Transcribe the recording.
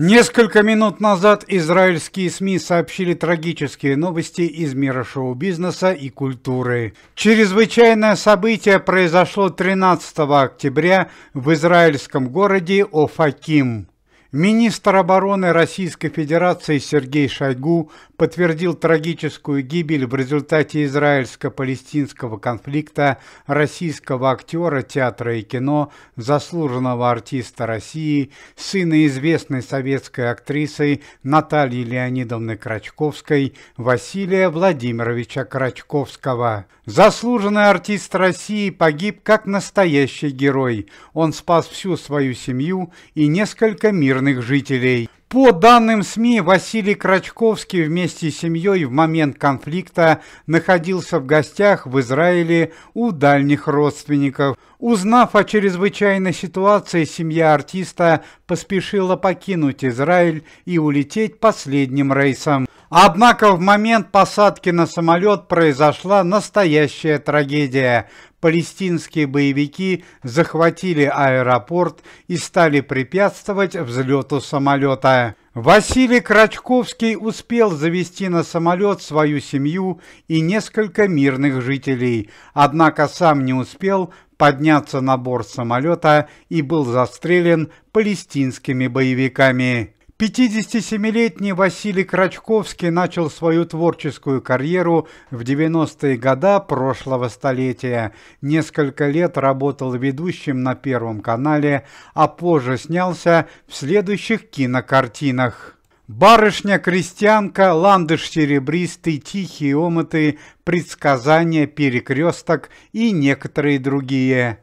Несколько минут назад израильские СМИ сообщили трагические новости из мира шоу-бизнеса и культуры. Чрезвычайное событие произошло 13 октября в израильском городе Офаким. Министр обороны Российской Федерации Сергей Шойгу подтвердил трагическую гибель в результате израильско-палестинского конфликта российского актера театра и кино, заслуженного артиста России, сына известной советской актрисы Натальи Леонидовны Крачковской Василия Владимировича Крачковского. Заслуженный артист России погиб как настоящий герой. Он спас всю свою семью и несколько мирных жителей. По данным СМИ, Василий Крачковский вместе с семьей в момент конфликта находился в гостях в Израиле у дальних родственников. Узнав о чрезвычайной ситуации, семья артиста поспешила покинуть Израиль и улететь последним рейсом. Однако в момент посадки на самолет произошла настоящая трагедия. Палестинские боевики захватили аэропорт и стали препятствовать взлету самолета. Василий Крачковский успел завести на самолет свою семью и несколько мирных жителей, однако сам не успел подняться на борт самолета и был застрелен палестинскими боевиками. 57-летний Василий Крачковский начал свою творческую карьеру в 90-е годы прошлого столетия. Несколько лет работал ведущим на Первом канале, а позже снялся в следующих кинокартинах. Барышня-крестьянка, ландыш серебристый, тихие омыты, предсказания, перекресток и некоторые другие.